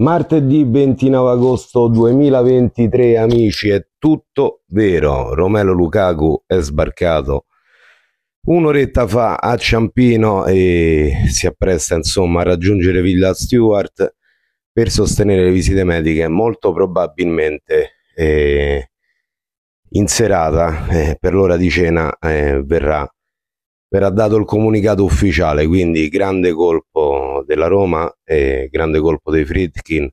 Martedì 29 agosto 2023 amici è tutto vero, Romelo Lukaku è sbarcato un'oretta fa a Ciampino e si appresta insomma a raggiungere Villa Stewart per sostenere le visite mediche molto probabilmente eh, in serata eh, per l'ora di cena eh, verrà verrà dato il comunicato ufficiale, quindi grande colpo della Roma, eh, grande colpo dei Fritkin.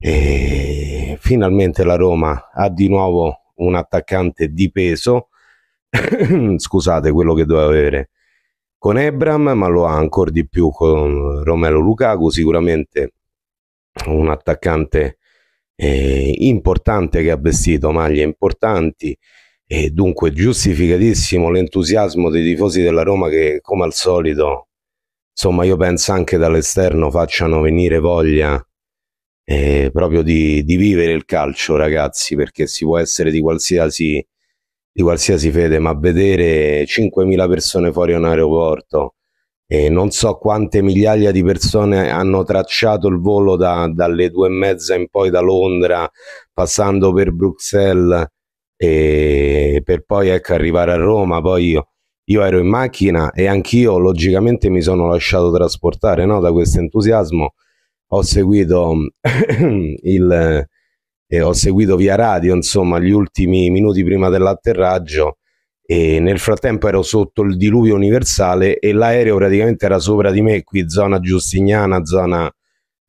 E finalmente la Roma ha di nuovo un attaccante di peso, scusate quello che doveva avere con Ebram, ma lo ha ancora di più con Romelo Lukaku, sicuramente un attaccante eh, importante che ha vestito maglie importanti, e dunque giustificatissimo l'entusiasmo dei tifosi della Roma che come al solito insomma io penso anche dall'esterno facciano venire voglia eh, proprio di, di, vivere il calcio ragazzi perché si può essere di qualsiasi, di qualsiasi fede ma vedere 5.000 persone fuori un aeroporto e non so quante migliaia di persone hanno tracciato il volo da, dalle due e mezza in poi da Londra passando per Bruxelles e per poi ecco, arrivare a Roma, poi io, io ero in macchina e anch'io logicamente mi sono lasciato trasportare no? da questo entusiasmo, ho seguito il... Eh, ho seguito via radio insomma gli ultimi minuti prima dell'atterraggio e nel frattempo ero sotto il diluvio universale e l'aereo praticamente era sopra di me qui zona giustiniana zona,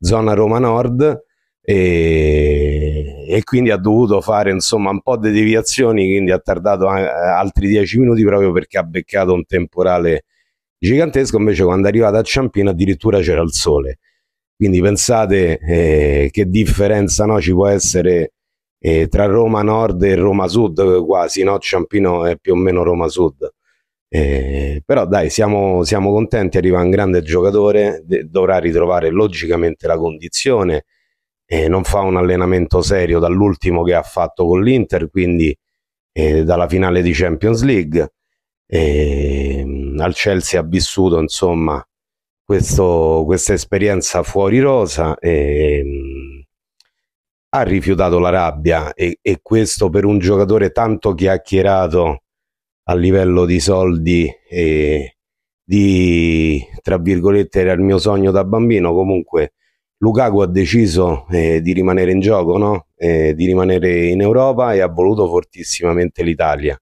zona Roma Nord e, e, quindi ha dovuto fare insomma un po' di deviazioni quindi ha tardato altri dieci minuti proprio perché ha beccato un temporale gigantesco invece quando è arrivato a Ciampino addirittura c'era il sole quindi pensate eh, che differenza no, ci può essere eh, tra Roma Nord e Roma Sud quasi no? Ciampino è più o meno Roma Sud eh, però dai siamo, siamo contenti arriva un grande giocatore dovrà ritrovare logicamente la condizione eh, non fa un allenamento serio dall'ultimo che ha fatto con l'Inter, quindi eh, dalla finale di Champions League. Eh, al Chelsea ha vissuto insomma questo, questa esperienza fuori rosa ehm, ha rifiutato la rabbia e, e, questo per un giocatore tanto chiacchierato a livello di soldi e di tra virgolette era il mio sogno da bambino comunque Lukaku ha deciso eh, di rimanere in gioco, no? eh, di rimanere in Europa e ha voluto fortissimamente l'Italia.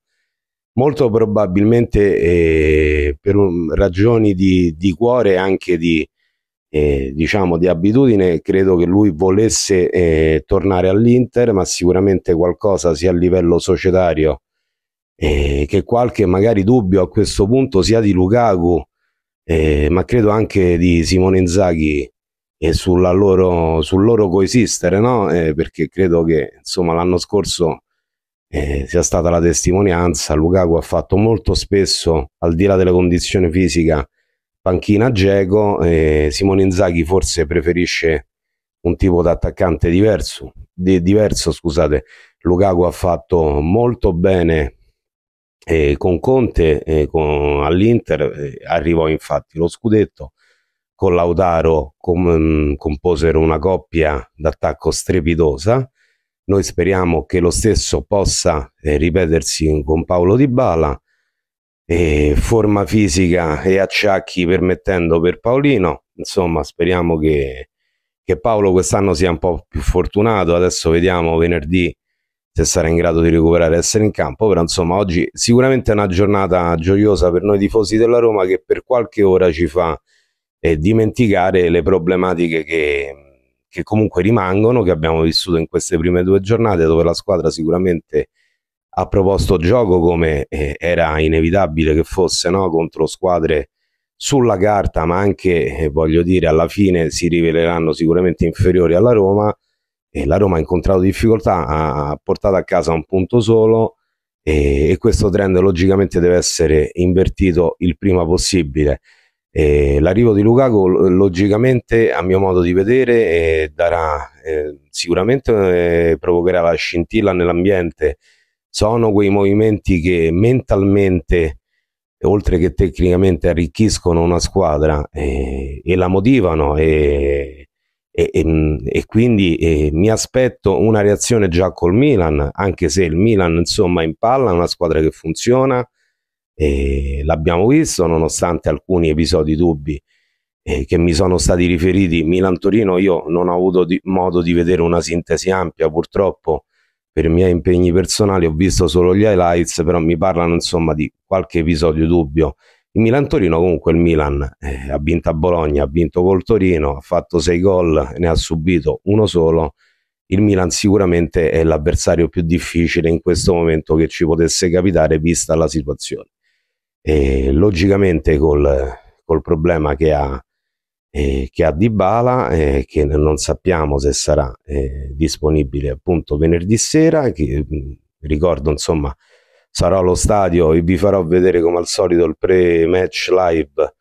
Molto probabilmente eh, per un, ragioni di, di, cuore e anche di, eh, diciamo, di, abitudine, credo che lui volesse eh, tornare all'Inter, ma sicuramente qualcosa sia a livello societario eh, che qualche magari dubbio a questo punto sia di Lukaku, ma credo anche di Simone Inzaghi e loro, sul loro coesistere, no? eh, perché credo che insomma, l'anno scorso eh, sia stata la testimonianza, Lukaku ha fatto molto spesso, al di là delle condizioni fisiche, panchina Geco, eh, Simone Inzaghi forse preferisce un tipo di attaccante diverso, di, diverso scusate. Lukaku ha fatto molto bene eh, con Conte eh, con, all'Inter, eh, arrivò infatti lo scudetto, con Lautaro com, mm, composero una coppia d'attacco strepitosa. Noi speriamo che lo stesso possa eh, ripetersi con Paolo Di Bala. E forma fisica e acciacchi permettendo per Paolino. Insomma, speriamo che, che Paolo quest'anno sia un po' più fortunato. Adesso vediamo venerdì se sarà in grado di recuperare e essere in campo. Però insomma, oggi sicuramente è una giornata gioiosa per noi tifosi della Roma che per qualche ora ci fa eh, dimenticare le problematiche che, che, comunque rimangono, che abbiamo vissuto in queste prime due giornate, dove la squadra sicuramente ha proposto gioco come eh, era inevitabile che fosse no? contro squadre sulla carta, ma anche, eh, voglio dire, alla fine si riveleranno sicuramente inferiori alla Roma. E la Roma ha incontrato difficoltà, ha portato a casa un punto solo e, e questo trend logicamente deve essere invertito il prima possibile. E l'arrivo di Lukaku logicamente a mio modo di vedere eh, darà, eh, sicuramente eh, provocherà la scintilla nell'ambiente sono quei movimenti che mentalmente oltre che tecnicamente arricchiscono una squadra eh, e la motivano e, e, e, mm, e quindi eh, mi aspetto una reazione già col Milan anche se il Milan insomma in palla è una squadra che funziona e l'abbiamo visto, nonostante alcuni episodi dubbi eh, che mi sono stati riferiti, Milan-Torino io non ho avuto di, modo di vedere una sintesi ampia, purtroppo per i miei impegni personali ho visto solo gli highlights, però mi parlano insomma di qualche episodio dubbio. Il Milan-Torino comunque il Milan eh, ha vinto a Bologna, ha vinto col Torino, ha fatto sei gol, ne ha subito uno solo. Il Milan sicuramente è l'avversario più difficile in questo momento che ci potesse capitare vista la situazione. E logicamente col, col problema che ha, eh, che ha Dybala, eh, che non sappiamo se sarà eh, disponibile appunto venerdì sera, che, mm, ricordo insomma sarò allo stadio e vi farò vedere come al solito il pre-match live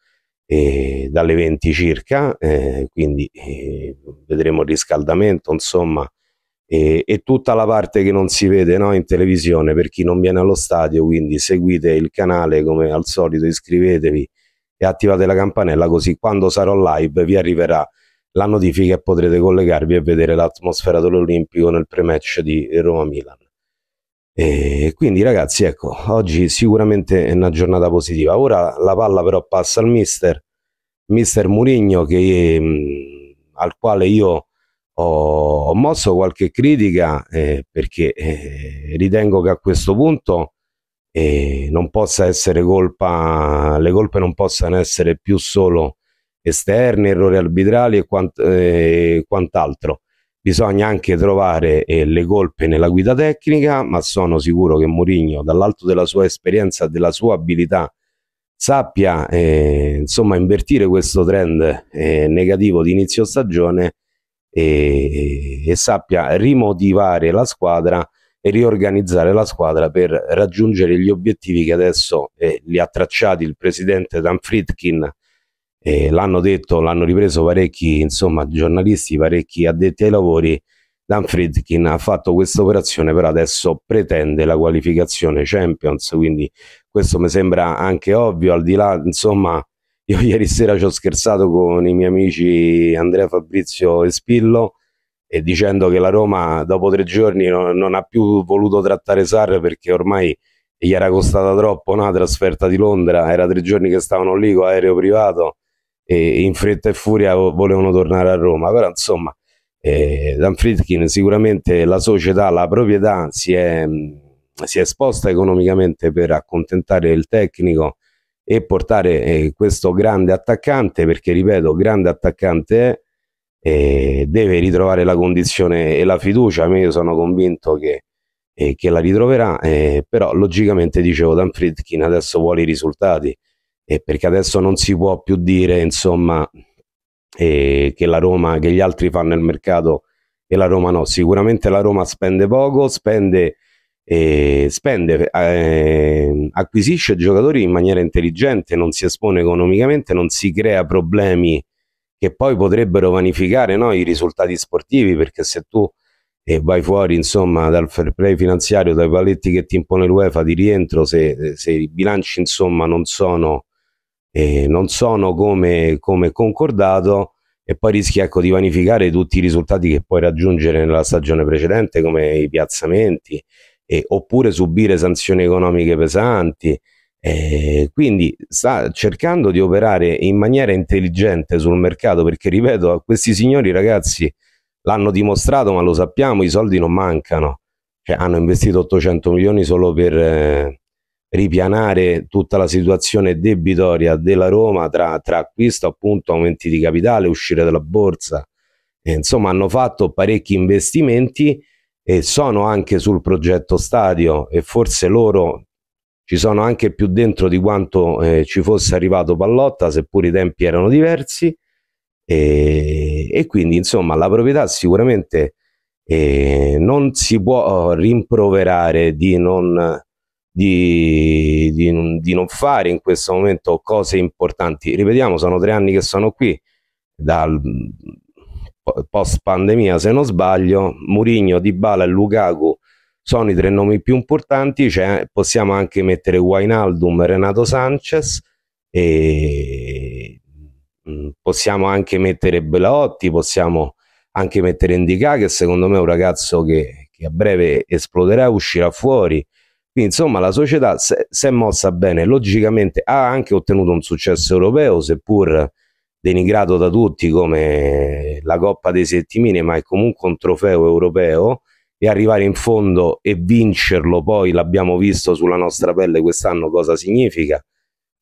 eh, dalle 20 circa, eh, quindi eh, vedremo il riscaldamento, insomma e, e, tutta la parte che non si vede no, in televisione per chi non viene allo stadio, quindi seguite il canale come al solito, iscrivetevi e attivate la campanella così quando sarò live vi arriverà la notifica e potrete collegarvi e vedere l'atmosfera dell'Olimpico nel pre-match di Roma-Milan. E quindi ragazzi, ecco, oggi sicuramente è una giornata positiva. Ora la palla però passa al mister, mister Murigno che, mh, mm, al quale io ho, mosso qualche critica eh, perché eh, ritengo che a questo punto eh, non possa essere colpa, le colpe non possano essere più solo esterne, errori arbitrali e quant, eh, quant'altro. Bisogna anche trovare eh, le colpe nella guida tecnica, ma sono sicuro che Mourinho, dall'alto della sua esperienza, e della sua abilità, sappia eh, insomma invertire questo trend negativo di inizio stagione e, e sappia rimotivare la squadra e riorganizzare la squadra per raggiungere gli obiettivi che adesso eh, li ha tracciati il presidente Dan Fritkin eh, l'hanno detto, l'hanno ripreso parecchi insomma, giornalisti, parecchi addetti ai lavori Dan Friedkin ha fatto questa operazione però adesso pretende la qualificazione Champions quindi questo mi sembra anche ovvio al di là insomma io ieri sera ci ho scherzato con i miei amici Andrea Fabrizio e Spillo e dicendo che la Roma dopo tre giorni non, non ha più voluto trattare Sarre perché ormai gli era costata troppo una no? trasferta di Londra, era tre giorni che stavano lì con aereo privato e in fretta e furia volevano tornare a Roma, però insomma eh, Dan Fritkin sicuramente la società, la proprietà si è, si è esposta economicamente per accontentare il tecnico e portare eh, questo grande attaccante, perché ripeto, grande attaccante eh, deve ritrovare la condizione e la fiducia, a me io sono convinto che, eh, che la ritroverà, eh, però logicamente dicevo Dan Friedkin adesso vuole i risultati, perché adesso non si può più dire insomma eh, che la Roma, che gli altri fanno il mercato e la Roma no, sicuramente la Roma spende poco, spende e spende, eh, acquisisce giocatori in maniera intelligente, non si espone economicamente, non si crea problemi che poi potrebbero vanificare no, i risultati sportivi, perché se tu eh, vai fuori insomma, dal fair play finanziario, dai paletti che ti impone l'UEFA di rientro, se, eh, se i bilanci insomma, non sono, eh, non sono come, come, concordato, e poi rischi ecco, di vanificare tutti i risultati che puoi raggiungere nella stagione precedente, come i piazzamenti, eh, oppure subire sanzioni economiche pesanti. Eh, quindi sta cercando di operare in maniera intelligente sul mercato perché, ripeto, a questi signori ragazzi l'hanno dimostrato, ma lo sappiamo, i soldi non mancano. Cioè, hanno investito 800 milioni solo per eh, ripianare tutta la situazione debitoria della Roma tra, tra acquisto, appunto, aumenti di capitale, uscire dalla borsa. Eh, insomma, hanno fatto parecchi investimenti e sono anche sul progetto stadio e forse loro ci sono anche più dentro di quanto eh, ci fosse arrivato Pallotta, seppur i tempi erano diversi. E, e quindi, insomma, la proprietà sicuramente eh, non si può rimproverare di non, di, di, di non fare in questo momento cose importanti. Ripetiamo, sono tre anni che sono qui, dal, post pandemia se non sbaglio, Murigno, Dybala e Lukaku sono i tre nomi più importanti, cioè possiamo anche mettere Wainaldum, Renato Sanchez e mm, possiamo anche mettere Belotti, possiamo anche mettere Indica che secondo me è un ragazzo che, che a breve esploderà, uscirà fuori. Quindi insomma la società si è mossa bene, logicamente ha anche ottenuto un successo europeo, seppur denigrato da tutti come la Coppa dei Settimini, ma è comunque un trofeo europeo e arrivare in fondo e vincerlo poi l'abbiamo visto sulla nostra pelle quest'anno cosa significa.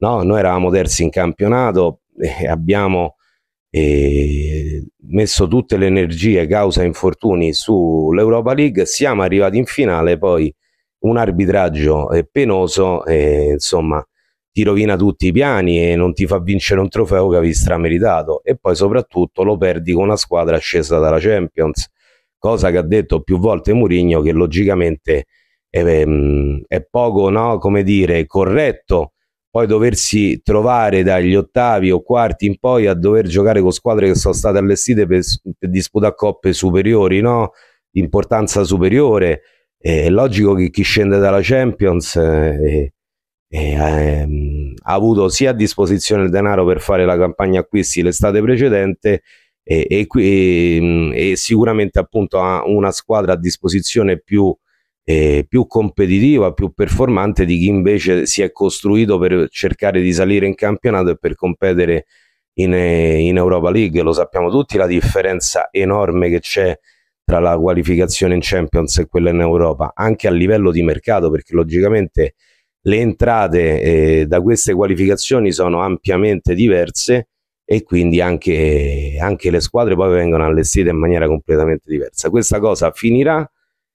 No, noi eravamo terzi in campionato e abbiamo eh, messo tutte le energie causa infortuni sull'Europa League, siamo arrivati in finale, poi un arbitraggio eh, penoso, eh, insomma ti rovina tutti i piani e non ti fa vincere un trofeo che avevi strameritato e poi soprattutto lo perdi con una squadra scesa dalla Champions cosa che ha detto più volte Mourinho che logicamente è, ehm, è poco no, come dire corretto poi doversi trovare dagli ottavi o quarti in poi a dover giocare con squadre che sono state allestite per, per disputare coppe superiori, no? importanza superiore. Eh, è logico che chi scende dalla Champions eh, eh, ha avuto sia a disposizione il denaro per fare la campagna acquisti l'estate precedente eh, e, e, ehm, e, sicuramente appunto ha una squadra a disposizione più, eh, più competitiva, più performante di chi invece si è costruito per cercare di salire in campionato e per competere in, eh, in Europa League. Lo sappiamo tutti la differenza enorme che c'è tra la qualificazione in Champions e quella in Europa, anche a livello di mercato, perché logicamente le entrate eh, da queste qualificazioni sono ampiamente diverse e quindi anche, anche, le squadre poi vengono allestite in maniera completamente diversa. Questa cosa finirà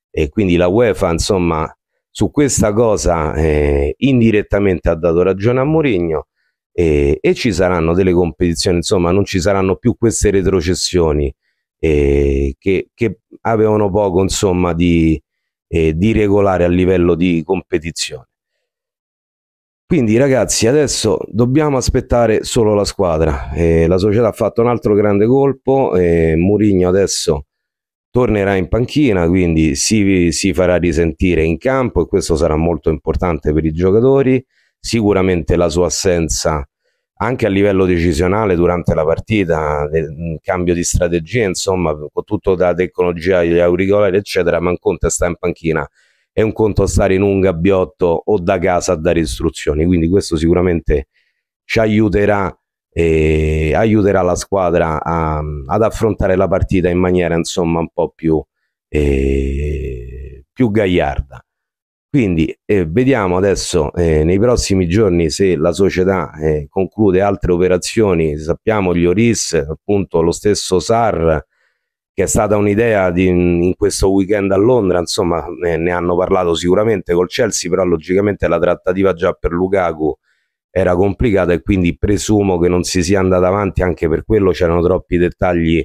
e quindi la UEFA insomma su questa cosa eh, indirettamente ha dato ragione a Mourinho eh, e ci saranno delle competizioni, insomma non ci saranno più queste retrocessioni eh, che, che, avevano poco insomma di, eh, di regolare a livello di competizione. Quindi ragazzi adesso dobbiamo aspettare solo la squadra, eh, la società ha fatto un altro grande colpo, eh, Murigno adesso tornerà in panchina quindi si, si, farà risentire in campo e questo sarà molto importante per i giocatori, sicuramente la sua assenza anche a livello decisionale durante la partita, un cambio di strategia insomma, tutto da tecnologia, gli auricolari eccetera, ma un conto sta in panchina è un conto stare in un gabbiotto o da casa a dare istruzioni, quindi questo sicuramente ci aiuterà e eh, aiuterà la squadra a, ad affrontare la partita in maniera insomma un po' più, eh, più gagliarda. Quindi eh, vediamo adesso eh, nei prossimi giorni se la società eh, conclude altre operazioni, sappiamo gli Oris, appunto lo stesso SAR, che è stata un'idea in questo weekend a Londra, insomma ne, ne, hanno parlato sicuramente col Chelsea, però logicamente la trattativa già per Lukaku era complicata e quindi presumo che non si sia andata avanti, anche per quello c'erano troppi dettagli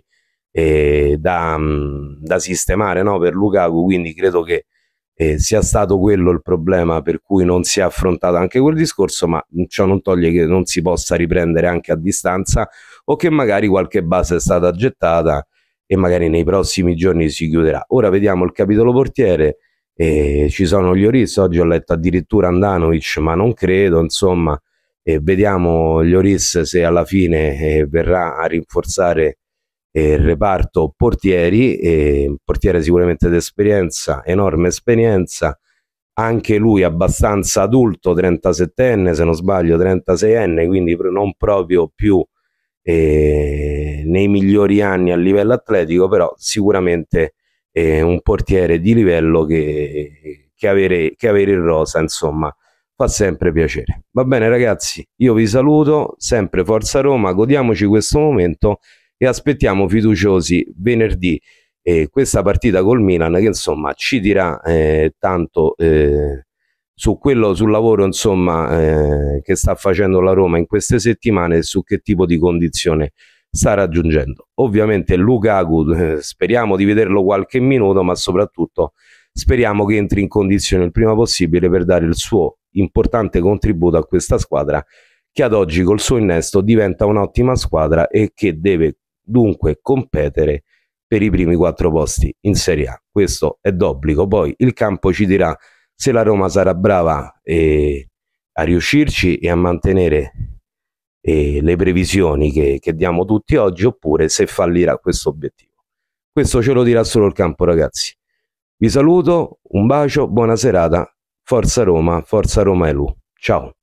eh, da, mm, da, sistemare no, per Lukaku, quindi credo che eh, sia stato quello il problema per cui non si è affrontato anche quel discorso, ma ciò non toglie che non si possa riprendere anche a distanza o che magari qualche base è stata gettata e magari nei prossimi giorni si chiuderà. Ora vediamo il capitolo portiere, eh, ci sono gli Oris, oggi ho letto addirittura Andanovic, ma non credo, insomma, eh, vediamo gli Oris se alla fine eh, verrà a rinforzare eh, il reparto portieri, un portiere sicuramente d'esperienza, enorme esperienza, anche lui abbastanza adulto, 37enne se non sbaglio, 36enne, quindi non proprio più eh, nei migliori anni a livello atletico, però sicuramente eh, un portiere di livello che, che, avere, che avere in rosa, insomma, fa sempre piacere. Va bene ragazzi, io vi saluto, sempre Forza Roma, godiamoci questo momento e aspettiamo fiduciosi venerdì eh, questa partita col Milan che insomma ci dirà eh, tanto eh, su quello, sul lavoro insomma, eh, che sta facendo la Roma in queste settimane e su che tipo di condizione sta raggiungendo. Ovviamente Lukaku eh, speriamo di vederlo qualche minuto, ma soprattutto speriamo che entri in condizione il prima possibile per dare il suo importante contributo a questa squadra che ad oggi col suo innesto diventa un'ottima squadra e che deve dunque competere per i primi quattro posti in Serie A. Questo è d'obbligo, poi il campo ci dirà se la Roma sarà brava eh, a riuscirci e a mantenere eh, le previsioni che, che diamo tutti oggi, oppure se fallirà questo obiettivo. Questo ce lo dirà solo il campo, ragazzi. Vi saluto, un bacio, buona serata, forza Roma, forza Roma e Lu. Ciao.